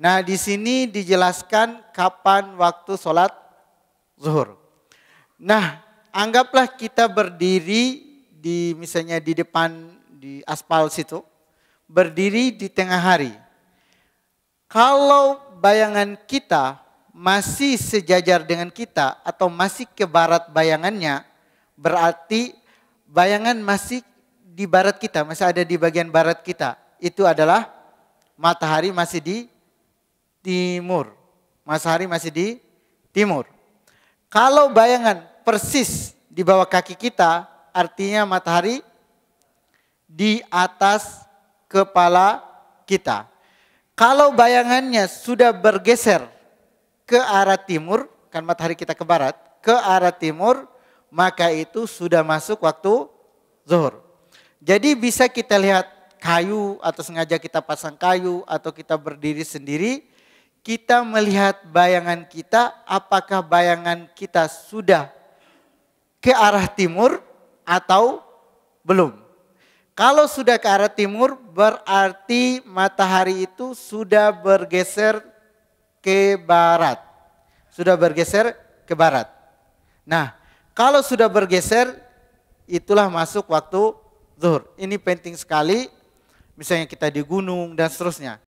Nah, di sini dijelaskan kapan waktu sholat zuhur. Nah, anggaplah kita berdiri di misalnya di depan di aspal situ, berdiri di tengah hari. Kalau bayangan kita masih sejajar dengan kita atau masih ke barat bayangannya, berarti bayangan masih di barat kita, masih ada di bagian barat kita itu adalah matahari masih di timur. Matahari masih di timur. Kalau bayangan persis di bawah kaki kita, artinya matahari di atas kepala kita. Kalau bayangannya sudah bergeser ke arah timur, kan matahari kita ke barat, ke arah timur, maka itu sudah masuk waktu zuhur. Jadi bisa kita lihat kayu atau sengaja kita pasang kayu atau kita berdiri sendiri, kita melihat bayangan kita apakah bayangan kita sudah ke arah timur atau belum. Kalau sudah ke arah timur berarti matahari itu sudah bergeser ke barat. Sudah bergeser ke barat. Nah, kalau sudah bergeser itulah masuk waktu zuhur. Ini penting sekali misalnya kita di gunung dan seterusnya.